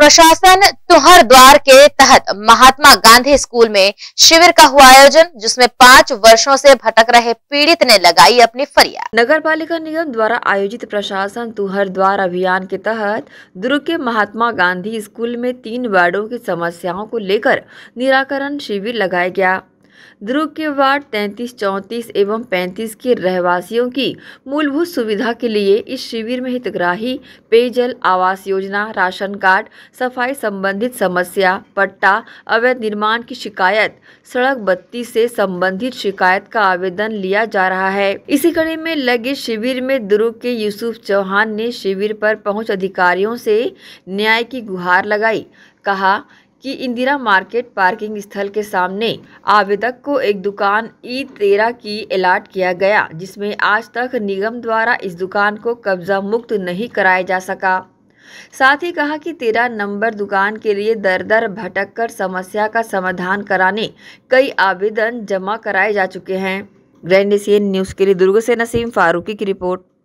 प्रशासन तुहर द्वार के तहत महात्मा गांधी स्कूल में शिविर का हुआ आयोजन जिसमें पाँच वर्षों से भटक रहे पीड़ित ने लगाई अपनी फरियाद नगर पालिका निगम द्वारा आयोजित प्रशासन तुहर द्वार अभियान के तहत दुर्ग के महात्मा गांधी स्कूल में तीन वार्डो की समस्याओं को लेकर निराकरण शिविर लगाया गया ध्रुव के वार्ड तैंतीस चौंतीस एवं पैंतीस के रहवासियों की मूलभूत सुविधा के लिए इस शिविर में हितग्राही पेयजल आवास योजना राशन कार्ड सफाई संबंधित समस्या पट्टा अवैध निर्माण की शिकायत सड़क बत्ती से संबंधित शिकायत का आवेदन लिया जा रहा है इसी कड़ी में लगे शिविर में दुर्ग के यूसुफ चौहान ने शिविर पर पहुंच अधिकारियों से न्याय की गुहार लगाई कहा कि इंदिरा मार्केट पार्किंग स्थल के सामने आवेदक को एक दुकान ई तेरा की अलाट किया गया जिसमें आज तक निगम द्वारा इस दुकान को कब्जा मुक्त नहीं कराया जा सका साथ ही कहा कि तेरह नंबर दुकान के लिए दर दर भटक कर समस्या का समाधान कराने कई आवेदन जमा कराए जा चुके हैं ग्रैंड एशियन न्यूज़ के लिए दुर्ग से नसीम फारूकी की रिपोर्ट